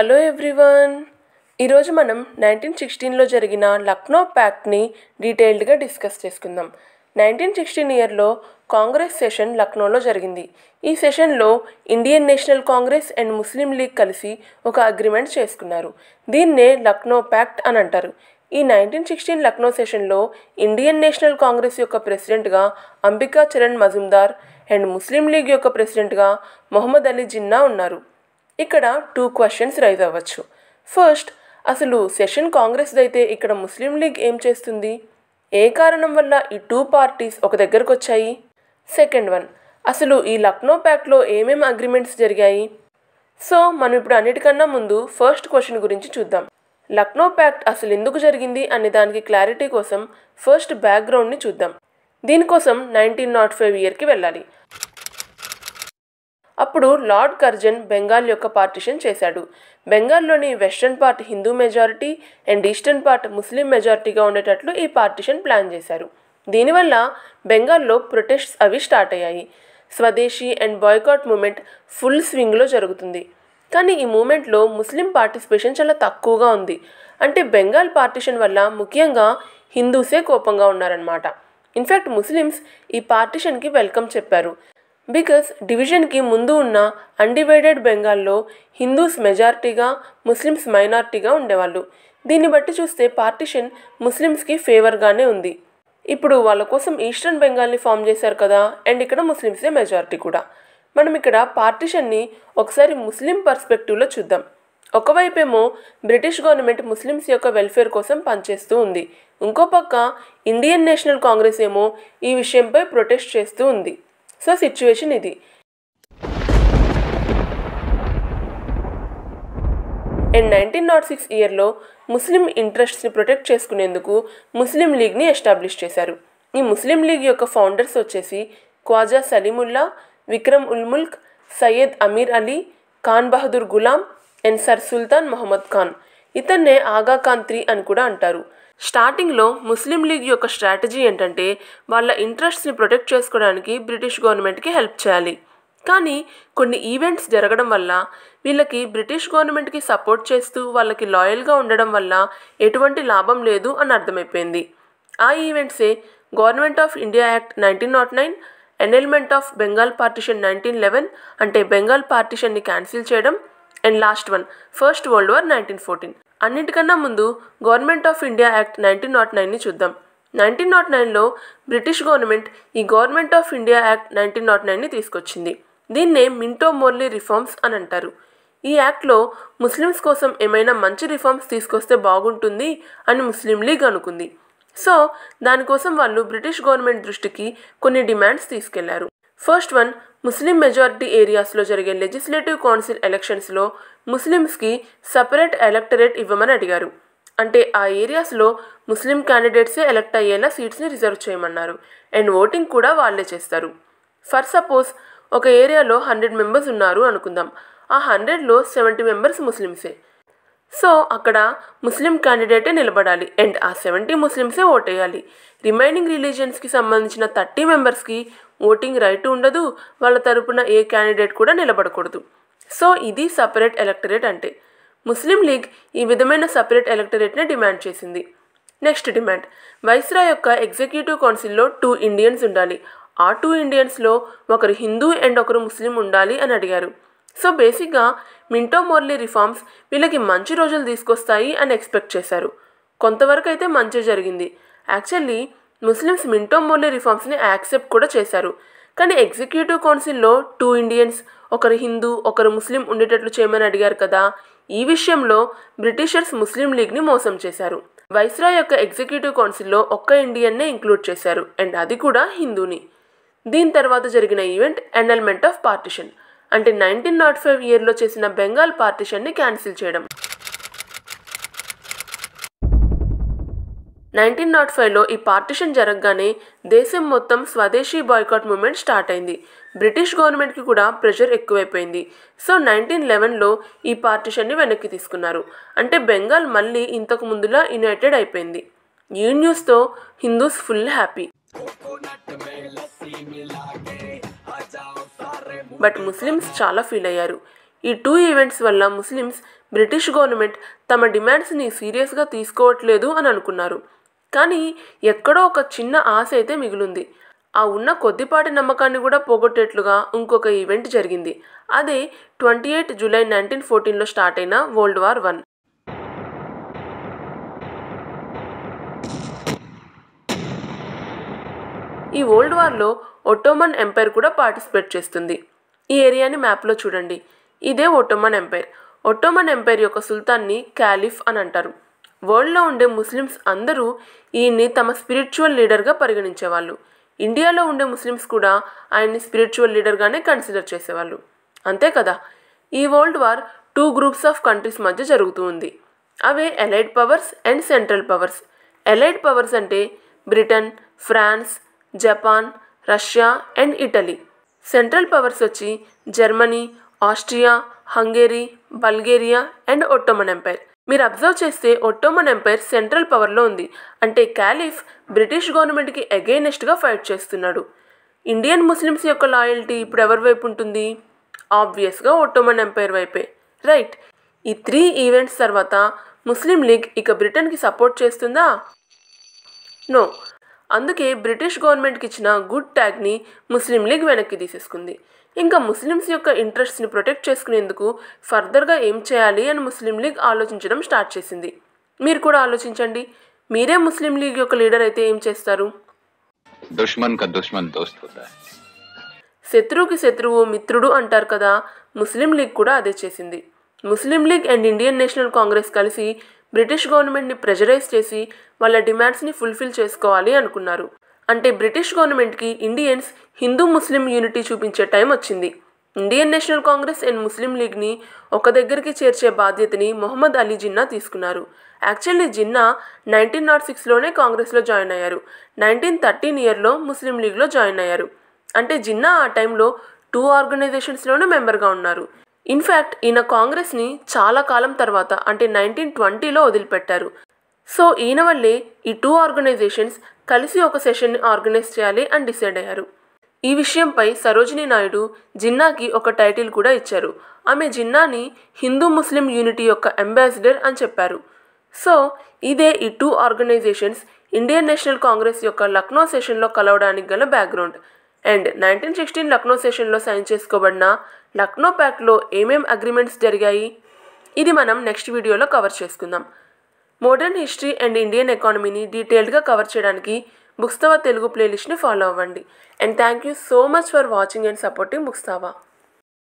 hello everyone ఈరోజు మనం nineteen సిక్స్టీన్లో జరిగిన లక్నో ప్యాక్ట్ని డీటెయిల్డ్గా డిస్కస్ చేసుకుందాం నైన్టీన్ సిక్స్టీన్ ఇయర్లో కాంగ్రెస్ సెషన్ లక్నోలో జరిగింది ఈ సెషన్లో Indian national congress and Muslim league కలిసి ఒక అగ్రిమెంట్ చేసుకున్నారు దీన్నే లక్నో ప్యాక్ట్ అని అంటారు ఈ నైన్టీన్ సిక్స్టీన్ లక్నో సెషన్లో ఇండియన్ నేషనల్ కాంగ్రెస్ యొక్క ప్రెసిడెంట్గా Ambika Charan Majumdar and Muslim league యొక్క ప్రెసిడెంట్గా మొహమ్మద్ అలీ జిన్నా ఉన్నారు ఇక్కడ టూ క్వశ్చన్స్ రైజ్ అవ్వచ్చు ఫస్ట్ అసలు సెషన్ కాంగ్రెస్ది అయితే ఇక్కడ ముస్లిం లీగ్ ఏం చేస్తుంది ఏ కారణం వల్ల ఈ టూ పార్టీస్ ఒక దగ్గరకు వచ్చాయి సెకండ్ వన్ అసలు ఈ లక్నో ప్యాక్ట్లో ఏమేమి అగ్రిమెంట్స్ జరిగాయి సో మనం ఇప్పుడు అన్నిటికన్నా ముందు ఫస్ట్ క్వశ్చన్ గురించి చూద్దాం లక్నో ప్యాక్ట్ అసలు ఎందుకు జరిగింది అనే దానికి క్లారిటీ కోసం ఫస్ట్ బ్యాక్గ్రౌండ్ని చూద్దాం దీనికోసం నైన్టీన్ నాట్ ఫైవ్ ఇయర్కి వెళ్ళాలి అప్పుడు లార్డ్ కర్జన్ బెంగాల్ యొక్క పార్టిషన్ చేశాడు బెంగాల్లోని western part Hindu majority and eastern part Muslim మెజారిటీగా ఉండేటట్లు ఈ పార్టిషన్ ప్లాన్ చేశారు దీనివల్ల బెంగాల్లో ప్రొటెస్ట్స్ అవి స్టార్ట్ అయ్యాయి swadeshi and boycott movement full స్వింగ్లో జరుగుతుంది కానీ ఈ మూమెంట్లో ముస్లిం పార్టిసిపేషన్ చాలా తక్కువగా ఉంది అంటే బెంగాల్ పార్టిషన్ వల్ల ముఖ్యంగా హిందూసే కోపంగా ఉన్నారనమాట ఇన్ఫ్యాక్ట్ ముస్లిమ్స్ ఈ పార్టిషన్కి వెల్కమ్ చెప్పారు బికాస్ డివిజన్కి ముందు ఉన్న అన్డివైడెడ్ బెంగాల్లో హిందూస్ మెజారిటీగా ముస్లిమ్స్ మైనార్టీగా ఉండేవాళ్ళు దీన్ని బట్టి చూస్తే పార్టిషన్ ముస్లిమ్స్కి ఫేవర్గానే ఉంది ఇప్పుడు వాళ్ళ కోసం ఈస్టర్న్ బెంగాల్ని ఫామ్ చేశారు కదా అండ్ ఇక్కడ ముస్లిమ్సే మెజారిటీ కూడా మనం ఇక్కడ పార్టీషన్ని ఒకసారి ముస్లిం పర్స్పెక్టివ్లో చూద్దాం ఒకవైపేమో బ్రిటిష్ గవర్నమెంట్ ముస్లిమ్స్ యొక్క వెల్ఫేర్ కోసం పనిచేస్తూ ఉంది ఇంకో పక్క ఇండియన్ నేషనల్ కాంగ్రెస్ ఏమో ఈ విషయంపై ప్రొటెస్ట్ చేస్తూ ఉంది సో సిచ్యువేషన్ ఇది అండ్ నైన్టీన్ నాట్ సిక్స్ ఇయర్లో ముస్లిం ఇంట్రెస్ట్స్ని ప్రొటెక్ట్ చేసుకునేందుకు ముస్లిం లీగ్ని ఎస్టాబ్లిష్ చేశారు ఈ ముస్లిం లీగ్ యొక్క ఫౌండర్స్ వచ్చేసి ఖ్వాజా సలీముల్లా విక్రమ్ ఉల్ముల్క్ సయ్యద్ అమీర్ అలీ ఖాన్ బహదూర్ గులాం అండ్ సర్ సుల్తాన్ మహమ్మద్ ఖాన్ ఇతన్నే ఆగా ఖాన్ త్రీ అని కూడా అంటారు స్టార్టింగ్లో ముస్లిం లీగ్ యొక్క స్ట్రాటజీ ఏంటంటే వాళ్ళ ఇంట్రెస్ట్ని ప్రొటెక్ట్ చేసుకోవడానికి బ్రిటిష్ గవర్నమెంట్కి హెల్ప్ చేయాలి కానీ కొన్ని ఈవెంట్స్ జరగడం వల్ల వీళ్ళకి బ్రిటిష్ గవర్నమెంట్కి సపోర్ట్ చేస్తూ వాళ్ళకి లాయల్గా ఉండడం వల్ల ఎటువంటి లాభం లేదు అని అర్థమైపోయింది ఆ ఈవెంట్సే government of India act nineteen nought nine annulment of Bengal partition nineteen eleven అంటే బెంగాల్ పార్టిషన్ని క్యాన్సిల్ చేయడం and last one first world war nineteen fourteen అన్నిటికన్నా ముందు government of India act nineteen nought నైన్ని చూద్దాం నైన్టీన్ నాట్ నైన్లో బ్రిటిష్ గవర్నమెంట్ ఈ government of India act nineteen nought నైన్ని తీసుకొచ్చింది దీన్నే మింటో మోర్లీ రిఫార్మ్స్ అని అంటారు ఈ యాక్ట్లో ముస్లిమ్స్ కోసం ఏమైనా మంచి రిఫార్మ్స్ తీసుకొస్తే బాగుంటుంది అని ముస్లిం లీగ్ అనుకుంది సో దానికోసం వాళ్ళు బ్రిటిష్ గవర్నమెంట్ దృష్టికి కొన్ని డిమాండ్స్ తీసుకెళ్లారు ఫస్ట్ వన్ ముస్లిం మెజారిటీ ఏరియాస్లో జరిగే లెజిస్లేటివ్ కౌన్సిల్ ఎలక్షన్స్లో ముస్లిమ్స్కి సపరేట్ ఎలక్టరేట్ ఇవ్వమని అడిగారు అంటే ఆ ఏరియాస్లో ముస్లిం క్యాండిడేట్సే ఎలక్ట్ అయ్యేలా సీట్స్ని రిజర్వ్ చేయమన్నారు అండ్ ఓటింగ్ కూడా వాళ్ళే చేస్తారు ఫర్ సపోజ్ ఒక ఏరియాలో హండ్రెడ్ మెంబర్స్ ఉన్నారు అనుకుందాం ఆ హండ్రెడ్లో సెవెంటీ మెంబర్స్ ముస్లిమ్సే సో అక్కడ ముస్లిం క్యాండిడేటే నిలబడాలి అండ్ ఆ సెవెంటీ ముస్లిమ్సే ఓటేయాలి రిమైనింగ్ రిలీజియన్స్కి సంబంధించిన థర్టీ మెంబర్స్కి ఓటింగ్ రైట్ ఉండదు వాళ్ళ తరపున ఏ క్యాండిడేట్ కూడా నిలబడకూడదు సో ఇది సపరేట్ ఎలక్టరేట్ అంటే ముస్లిం లీగ్ ఈ విధమైన సపరేట్ ఎలక్టరేట్ని డిమాండ్ చేసింది నెక్స్ట్ డిమాండ్ వైస్రా యొక్క ఎగ్జిక్యూటివ్ కౌన్సిల్లో టూ ఇండియన్స్ ఉండాలి ఆ టూ ఇండియన్స్లో ఒకరు హిందూ అండ్ ఒకరు ముస్లిం ఉండాలి అని అడిగారు సో బేసిక్గా మింటో మోర్లీ రిఫార్మ్స్ వీళ్ళకి మంచి రోజులు తీసుకొస్తాయి అని ఎక్స్పెక్ట్ చేశారు కొంతవరకు అయితే మంచి జరిగింది యాక్చువల్లీ ముస్లిమ్స్ మింటో మోర్లీ రిఫార్మ్స్ని యాక్సెప్ట్ కూడా చేశారు కానీ ఎగ్జిక్యూటివ్ కౌన్సిల్లో టూ ఇండియన్స్ ఒకరు హిందూ ఒకరు ముస్లిం ఉండేటట్లు చేయమని అడిగారు కదా ఈ విషయంలో బ్రిటిషర్స్ ముస్లిం లీగ్ని మోసం చేశారు వైస్రాయ్ యొక్క ఎగ్జిక్యూటివ్ కౌన్సిల్లో ఒక్క ఇండియన్నే ఇంక్లూడ్ చేశారు అండ్ అది కూడా హిందూని దీని తర్వాత జరిగిన ఈవెంట్ ఎన్నల్మెంట్ ఆఫ్ పార్టిషన్ అంటే నైన్టీన్ నాట్ ఫైవ్ ఇయర్లో చేసిన బెంగాల్ పార్టీషన్ని క్యాన్సిల్ చేయడం నైన్టీన్ నాట్ ఫైవ్లో ఈ పార్టిషన్ జరగగానే దేశం మొత్తం స్వదేశీ బాయ్కాట్ మూమెంట్ స్టార్ట్ అయింది బ్రిటిష్ గవర్నమెంట్కి కూడా ప్రెషర్ ఎక్కువైపోయింది సో నైన్టీన్ లెవెన్లో ఈ పార్టీషన్ని వెనక్కి తీసుకున్నారు అంటే బెంగాల్ మళ్ళీ ఇంతకు ముందులా యునైటెడ్ అయిపోయింది ఈ న్యూస్తో Hindus full happy but Muslims చాలా ఫీల్ అయ్యారు ఈ టూ ఈవెంట్స్ వల్ల ముస్లిమ్స్ బ్రిటిష్ గవర్నమెంట్ తమ డిమాండ్స్ని సీరియస్గా తీసుకోవట్లేదు అని అనుకున్నారు కానీ ఎక్కడో ఒక చిన్న ఆశ అయితే మిగిలింది ఆ ఉన్న కొద్దిపాటి నమ్మకాన్ని కూడా పోగొట్టేట్లుగా ఇంకొక ఈవెంట్ జరిగింది అదే ట్వంటీ ఎయిట్ జూలై నైన్టీన్ ఫోర్టీన్లో స్టార్ట్ అయిన వరల్డ్ వార్ వన్ ఈ వరల్డ్ వార్లో ఒటోమన్ ఎంపైర్ కూడా పార్టిసిపేట్ చేస్తుంది ఈ ఏరియాని మ్యాప్లో చూడండి ఇదే ఒటోమన్ ఎంపైర్ ఒటోమన్ ఎంపైర్ యొక్క సుల్తాన్ని క్యాలిఫ్ అని అంటారు వరల్డ్లో ఉండే ముస్లిమ్స్ అందరూ ఈయన్ని తమ స్పిరిచువల్ లీడర్గా పరిగణించేవాళ్ళు ఇండియాలో ఉండే ముస్లిమ్స్ కూడా ఆయన్ని స్పిరిచువల్ లీడర్గానే కన్సిడర్ చేసేవాళ్ళు అంతే కదా ఈ world war two groups of countries మధ్య జరుగుతూ ఉంది అవే allied powers and central powers allied powers అంటే Britain France Japan Russia and Italy central powers వచ్చి Germany Austria Hungary Bulgaria and Ottoman empire మీరు అబ్జర్వ్ చేస్తే ఒట్టోమన్ ఎంపైర్ సెంట్రల్ పవర్లో ఉంది అంటే క్యాలిఫ్ బ్రిటిష్ గవర్నమెంట్కి అగెయినెస్ట్గా ఫైట్ చేస్తున్నాడు ఇండియన్ ముస్లిమ్స్ యొక్క లాయల్టీ ఇప్పుడు ఎవరి వైపు ఉంటుంది ఆబ్వియస్గా ఒట్టోమన్ ఎంపైర్ వైపే రైట్ ఈ త్రీ ఈవెంట్స్ తర్వాత ముస్లిం లీగ్ ఇక బ్రిటన్కి సపోర్ట్ చేస్తుందా నో అందుకే బ్రిటిష్ గవర్నమెంట్కి ఇచ్చిన గుడ్ ట్యాగ్ని ముస్లిం లీగ్ వెనక్కి తీసేసుకుంది ఇంకా ముస్లిమ్స్ యొక్క ఇంట్రెస్ట్ని ప్రొటెక్ట్ చేసుకునేందుకు ఫర్దర్గా ఏం చేయాలి అని ముస్లిం లీగ్ ఆలోచించడం స్టార్ట్ చేసింది మీరు కూడా ఆలోచించండి మీరే ముస్లిం లీగ్ యొక్క లీడర్ అయితే ఏం చేస్తారు దుష్మన్ దుష్మన్ శత్రువుకి శత్రువు మిత్రుడు అంటారు కదా ముస్లిం లీగ్ కూడా అదే చేసింది Muslim league and Indian national congress కలిసి బ్రిటిష్ గవర్నమెంట్ని ప్రెజరైజ్ చేసి వాళ్ళ డిమాండ్స్ని ఫుల్ఫిల్ చేసుకోవాలి అనుకున్నారు అంటే బ్రిటిష్ గవర్నమెంట్కి ఇండియన్స్ హిందూ ముస్లిం యూనిటీ చూపించే టైం వచ్చింది Indian national congress and Muslim లీగ్ని ఒక దగ్గరికి చేర్చే బాధ్యతని మొహమ్మద్ అలీ జిన్నా తీసుకున్నారు యాక్చువల్లీ జిన్నా నైన్టీన్ నాట్ సిక్స్లోనే కాంగ్రెస్లో జాయిన్ అయ్యారు నైన్టీన్ థర్టీన్ ఇయర్లో ముస్లిం లీగ్లో జాయిన్ అయ్యారు అంటే జిన్నా ఆ టైంలో టూ ఆర్గనైజేషన్స్లోనే మెంబర్గా ఉన్నారు ఇన్ఫ్యాక్ట్ ఈయన కాంగ్రెస్ని చాలా కాలం తర్వాత అంటే నైన్టీన్ ట్వంటీలో వదిలిపెట్టారు సో ఈయన వల్లే ఈ టూ ఆర్గనైజేషన్స్ కలిసి ఒక సెషన్ని ఆర్గనైజ్ చేయాలి అని డిసైడ్ అయ్యారు ఈ విషయంపై సరోజిని నాయుడు జిన్నాకి ఒక టైటిల్ కూడా ఇచ్చారు ఆమె జిన్నాని హిందూ ముస్లిం యూనిటీ యొక్క అంబాసిడర్ అని చెప్పారు సో ఇదే ఈ టూ ఆర్గనైజేషన్స్ ఇండియన్ నేషనల్ కాంగ్రెస్ యొక్క లక్నో సెషన్లో కలవడానికి గల background and nineteen sixteen Lucknow సెషన్లో సైన్ చేసుకోబడిన లక్నో ప్యాక్లో ఏమేం అగ్రిమెంట్స్ జరిగాయి ఇది మనం నెక్స్ట్ వీడియోలో కవర్ చేసుకుందాం మోడర్న్ హిస్టరీ అండ్ ఇండియన్ ఎకానమీని డీటెయిల్డ్గా కవర్ చేయడానికి బుక్స్తవా తెలుగు ప్లేలిస్ట్ని ఫాలో అవ్వండి and thank you so much for watching and supporting బుక్స్తావా